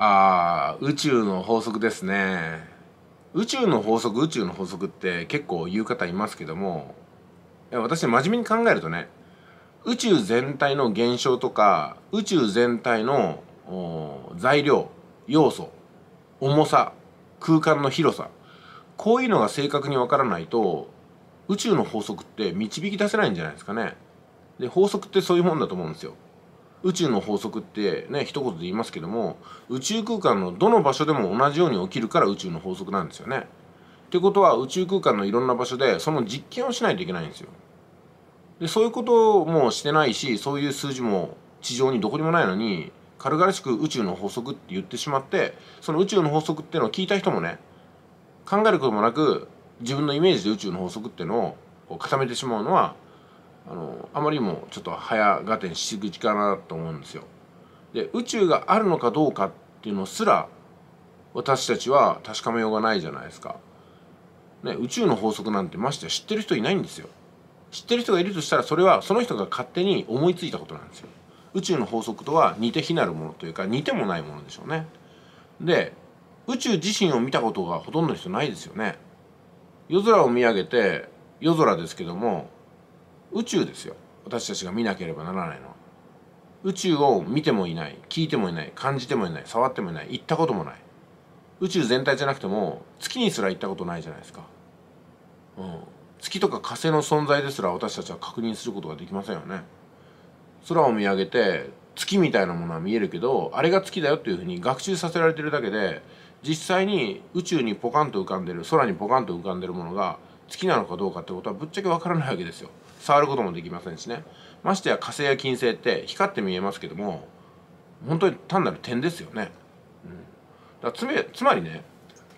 あ宇宙の法則ですね宇宙の法則宇宙の法則って結構言う方いますけども私真面目に考えるとね宇宙全体の現象とか宇宙全体の材料要素重さ空間の広さこういうのが正確にわからないと宇宙の法則って導き出せないんじゃないですかねで法則ってそういうもんだと思うんですよ宇宙の法則ってね一言で言いますけども宇宙空間のどの場所でも同じように起きるから宇宙の法則なんですよね。ってことは宇宙空間のいろんな場所でその実験をしないといけないんですよ。でそういうこともしてないしそういう数字も地上にどこにもないのに軽々しく宇宙の法則って言ってしまってその宇宙の法則っていうのを聞いた人もね考えることもなく自分のイメージで宇宙の法則っていうのを固めてしまうのはあのあまりもちょっと早合点しすぎかなと思うんですよ。で宇宙があるのかどうかっていうのすら私たちは確かめようがないじゃないですか。ね、宇宙の法則なんてまして知ってる人いないんですよ。知ってる人がいるとしたらそれはその人が勝手に思いついたことなんですよ。宇宙の法則とは似て非なるものというか似てもないものでしょうね。で宇宙自身を見たことがほとんどの人ないですよね。夜空を見上げて夜空ですけども宇宙ですよ私たちが見なければならないのは宇宙を見てもいない聞いてもいない感じてもいない触ってもいない行ったこともない宇宙全体じゃなくても月にすら行ったことないじゃないですか、うん、月とか火星の存在ですら私たちは確認することができませんよね空を見上げて月みたいなものは見えるけどあれが月だよっていうふうに学習させられてるだけで実際に宇宙にポカンと浮かんでる空にポカンと浮かんでるものが月なのかどうかってことはぶっちゃけわからないわけですよ。触ることもできませんしねましてや火星や金星って光って見えますけども本当に単なる点ですよね、うん、だつめつまりね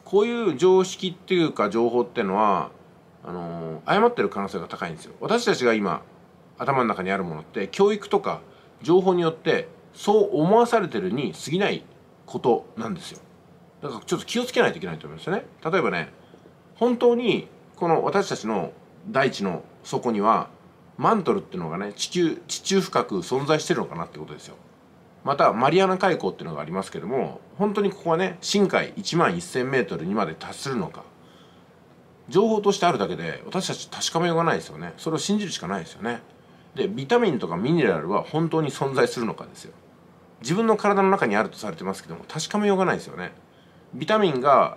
こういう常識っていうか情報ってのはあのー、誤ってる可能性が高いんですよ私たちが今頭の中にあるものって教育とか情報によってそう思わされてるに過ぎないことなんですよだからちょっと気をつけないといけないと思いますよね例えばね本当にこの私たちの大地の底にはマントルっていうのがね地球地中深く存在してるのかなってことですよまたマリアナ海溝っていうのがありますけども本当にここはね深海1万 1,000m にまで達するのか情報としてあるだけで私たち確かめようがないですよねそれを信じるしかないですよねでビタミンとかミネラルは本当に存在するのかですよ自分の体の中にあるとされてますけども確かめようがないですよねビタミンが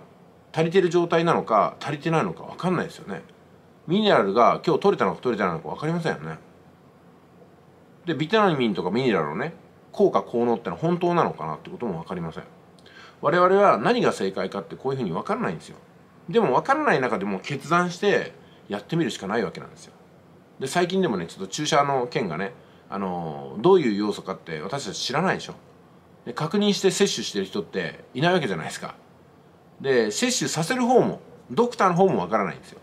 足りてる状態なのか足りてないのか分かんないですよねミネラルが今日取れたのか取れてないのか分かりませんよね。でビタミンとかミネラルのね効果効能ってのは本当なのかなってことも分かりません。我々は何が正解かってこういうふうに分からないんですよ。でも分からない中でも決断してやってみるしかないわけなんですよ。で最近でもねちょっと注射の件がねあのどういう要素かって私たち知らないでしょで確認して接種してる人っていないわけじゃないですかで接種させる方もドクターの方もわからないんですよ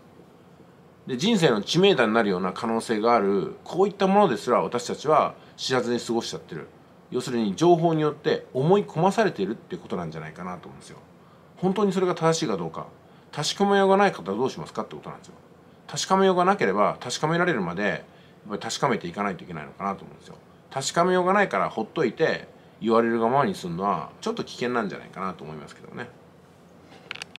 で人生の知名度になるような可能性があるこういったものですら私たちは知らずに過ごしちゃってる要するに情報によって思い込まされているってことなんじゃないかなと思うんですよ本当にそれが正しいかどうか確かめようがない方はどうしますかってことなんですよ確かめようがなければ確かめられるまでやっぱり確かめていかないといけないのかなと思うんですよ確かめようがないからほっといて言われるがままにするのはちょっと危険なんじゃないかなと思いますけどね